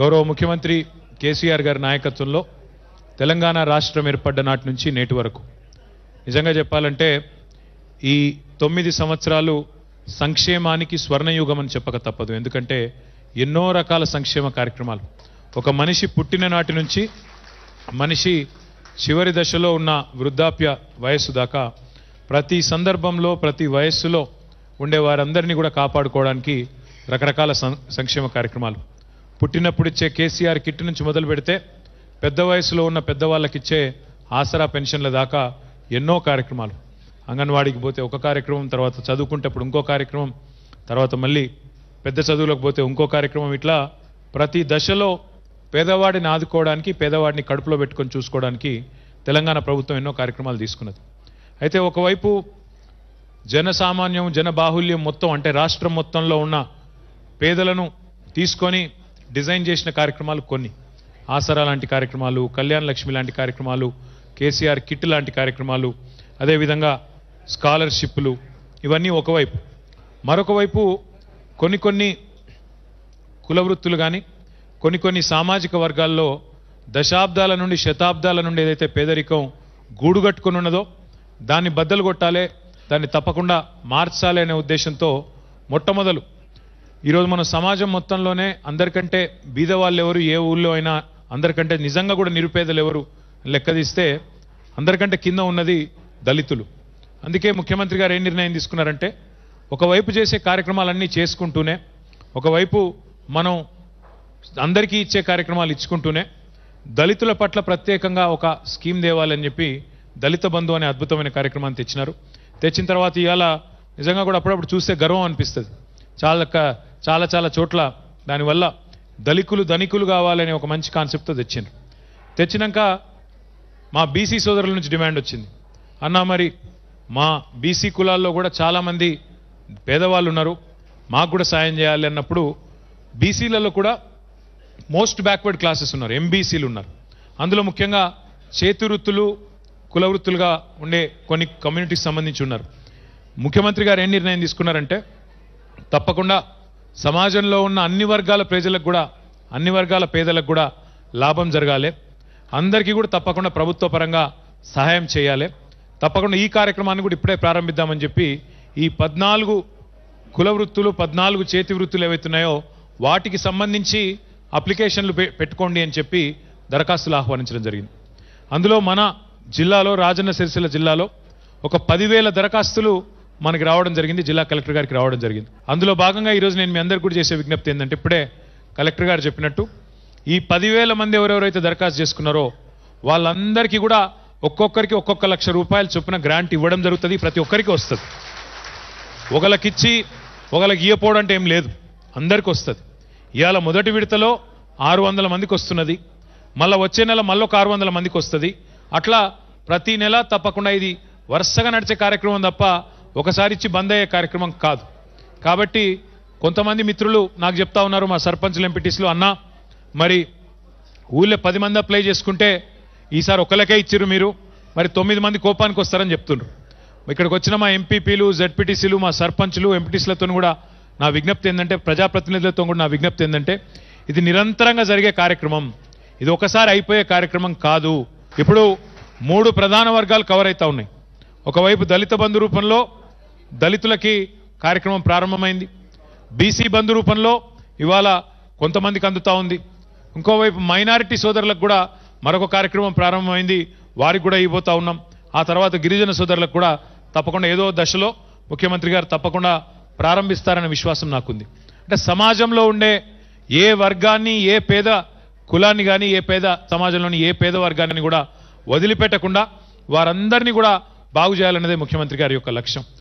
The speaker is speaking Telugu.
గౌరవ ముఖ్యమంత్రి కేసీఆర్ గారి నాయకత్వంలో తెలంగాణ రాష్ట్రం ఏర్పడ్డ నాటి నుంచి నేటి వరకు నిజంగా చెప్పాలంటే ఈ తొమ్మిది సంవత్సరాలు సంక్షేమానికి స్వర్ణయుగం అని చెప్పక తప్పదు ఎందుకంటే ఎన్నో రకాల సంక్షేమ కార్యక్రమాలు ఒక మనిషి పుట్టిన నాటి నుంచి మనిషి చివరి దశలో ఉన్న వృద్ధాప్య వయస్సు దాకా ప్రతి సందర్భంలో ప్రతి వయస్సులో ఉండే వారందరినీ కూడా కాపాడుకోవడానికి రకరకాల సంక్షేమ కార్యక్రమాలు పుట్టినప్పుడు ఇచ్చే కేసీఆర్ కిట్ నుంచి మొదలు పెడితే పెద్ద వయసులో ఉన్న పెద్దవాళ్ళకి ఇచ్చే ఆసరా పెన్షన్ల దాకా ఎన్నో కార్యక్రమాలు అంగన్వాడికి పోతే ఒక కార్యక్రమం తర్వాత చదువుకుంటేప్పుడు ఇంకో కార్యక్రమం తర్వాత మళ్ళీ పెద్ద చదువులకు పోతే ఇంకో కార్యక్రమం ఇట్లా ప్రతి దశలో పేదవాడిని ఆదుకోవడానికి పేదవాడిని కడుపులో పెట్టుకొని చూసుకోవడానికి తెలంగాణ ప్రభుత్వం ఎన్నో కార్యక్రమాలు తీసుకున్నది అయితే ఒకవైపు జనసామాన్యం బాహుల్యం మొత్తం అంటే రాష్ట్రం మొత్తంలో ఉన్న పేదలను తీసుకొని డిజైన్ చేసిన కార్యక్రమాలు కొన్ని ఆసరా లాంటి కార్యక్రమాలు కళ్యాణ లక్ష్మి లాంటి కార్యక్రమాలు కేసీఆర్ కిట్ లాంటి కార్యక్రమాలు అదేవిధంగా స్కాలర్షిప్లు ఇవన్నీ ఒకవైపు మరొక వైపు కొన్ని కొన్ని కులవృత్తులు కానీ కొన్ని కొన్ని సామాజిక వర్గాల్లో దశాబ్దాల నుండి శతాబ్దాల నుండి ఏదైతే పేదరికం గూడుగట్టుకుని ఉన్నదో దాన్ని బద్దలు కొట్టాలి దాన్ని తప్పకుండా మార్చాలి అనే ఉద్దేశంతో మొట్టమొదలు ఈరోజు మన సమాజం మొత్తంలోనే అందరికంటే బీద వాళ్ళు ఎవరు ఏ ఊళ్ళో అయినా అందరికంటే నిజంగా కూడా నిరుపేదలు ఎవరు లెక్కదీస్తే అందరికంటే కింద ఉన్నది దళితులు అందుకే ముఖ్యమంత్రి గారు ఏం నిర్ణయం తీసుకున్నారంటే ఒకవైపు చేసే కార్యక్రమాలన్నీ చేసుకుంటూనే ఒకవైపు మనం అందరికీ ఇచ్చే కార్యక్రమాలు ఇచ్చుకుంటూనే దళితుల పట్ల ప్రత్యేకంగా ఒక స్కీమ్ తేవాలని చెప్పి దళిత బంధు అనే అద్భుతమైన కార్యక్రమాన్ని తెచ్చినారు తెచ్చిన తర్వాత ఇవాళ నిజంగా కూడా అప్పుడప్పుడు చూస్తే గర్వం అనిపిస్తుంది చాలా చాలా చాలా చోట్ల దానివల్ల దళికులు ధనికులు కావాలనే ఒక మంచి కాన్సెప్ట్తో తెచ్చిండ్రు తెచ్చినాక మా బీసీ సోదరుల నుంచి డిమాండ్ వచ్చింది అన్నా మరి మా బీసీ కులాల్లో కూడా చాలామంది పేదవాళ్ళు ఉన్నారు మాకు కూడా సాయం చేయాలి అన్నప్పుడు బీసీలలో కూడా మోస్ట్ బ్యాక్వర్డ్ క్లాసెస్ ఉన్నారు ఎంబీసీలు ఉన్నారు అందులో ముఖ్యంగా చేతి కుల కులవృత్తులుగా ఉండే కొన్ని కమ్యూనిటీకి సంబంధించి ఉన్నారు ముఖ్యమంత్రి గారు ఏం నిర్ణయం తీసుకున్నారంటే తప్పకుండా సమాజంలో ఉన్న అన్ని వర్గాల ప్రజలకు కూడా అన్ని వర్గాల పేదలకు కూడా లాభం జరగాలి అందరికీ కూడా తప్పకుండా ప్రభుత్వ పరంగా సహాయం చేయాలి తప్పకుండా ఈ కార్యక్రమాన్ని కూడా ఇప్పుడే ప్రారంభిద్దామని చెప్పి ఈ పద్నాలుగు కుల వృత్తులు పద్నాలుగు చేతి వృత్తులు ఏవైతున్నాయో వాటికి సంబంధించి అప్లికేషన్లు పెట్టుకోండి అని చెప్పి దరఖాస్తులు ఆహ్వానించడం జరిగింది అందులో మన జిల్లాలో రాజన్న సిరిసిల్ల జిల్లాలో ఒక పదివేల దరఖాస్తులు మనకి రావడం జరిగింది జిల్లా కలెక్టర్ గారికి రావడం జరిగింది అందులో భాగంగా ఈరోజు నేను మీ అందరికీ కూడా చేసే విజ్ఞప్తి ఏంటంటే ఇప్పుడే కలెక్టర్ గారు చెప్పినట్టు ఈ పదివేల మంది ఎవరెవరైతే దరఖాస్తు చేసుకున్నారో వాళ్ళందరికీ కూడా ఒక్కొక్కరికి ఒక్కొక్క లక్ష రూపాయలు చొప్పున గ్రాంట్ ఇవ్వడం జరుగుతుంది ప్రతి ఒక్కరికి వస్తుంది ఒకళ్ళకిచ్చి ఒకళ్ళకి ఇవ్వపోవడం అంటే ఏం లేదు అందరికీ వస్తుంది ఇవాళ మొదటి విడతలో ఆరు వందల మందికి వస్తున్నది మళ్ళీ వచ్చే నెల మళ్ళొక ఆరు వందల మందికి వస్తుంది అట్లా ప్రతి నెల తప్పకుండా ఇది వరుసగా నడిచే కార్యక్రమం తప్ప ఒకసారి ఇచ్చి బంద్ అయ్యే కార్యక్రమం కాదు కాబట్టి కొంతమంది మిత్రులు నాకు చెప్తా ఉన్నారు మా సర్పంచ్లు ఎంపీటీసీలు అన్నా మరి ఊళ్ళో పది మంది అప్లై చేసుకుంటే ఈసారి ఒకరికే ఇచ్చిరు మీరు మరి తొమ్మిది మంది కోపానికి వస్తారని చెప్తున్నారు ఇక్కడికి వచ్చిన మా ఎంపీపీలు జెడ్పీటీసీలు మా సర్పంచ్లు ఎంపీటీసీలతో కూడా నా విజ్ఞప్తి ఏంటంటే ప్రజాప్రతినిధులతో కూడా నా విజ్ఞప్తి ఏంటంటే ఇది నిరంతరంగా జరిగే కార్యక్రమం ఇది ఒకసారి అయిపోయే కార్యక్రమం కాదు ఇప్పుడు మూడు ప్రధాన వర్గాలు కవర్ అవుతా ఉన్నాయి ఒకవైపు దళిత బంధు రూపంలో దళితులకి కార్యక్రమం ప్రారంభమైంది బీసీ బంధు రూపంలో ఇవాళ కొంతమందికి అందుతా ఉంది ఇంకోవైపు మైనారిటీ సోదరులకు కూడా మరొక కార్యక్రమం ప్రారంభమైంది వారికి కూడా ఇవ్వబోతా ఉన్నాం ఆ తర్వాత గిరిజన సోదరులకు కూడా తప్పకుండా ఏదో దశలో ముఖ్యమంత్రి గారు తప్పకుండా ప్రారంభిస్తారనే విశ్వాసం నాకుంది అంటే సమాజంలో ఉండే ఏ వర్గాన్ని ఏ పేద కులాన్ని కానీ ఏ పేద సమాజంలోని ఏ పేద వర్గాన్ని కూడా వదిలిపెట్టకుండా వారందరినీ కూడా బాగు చేయాలన్నదే ముఖ్యమంత్రి గారి యొక్క లక్ష్యం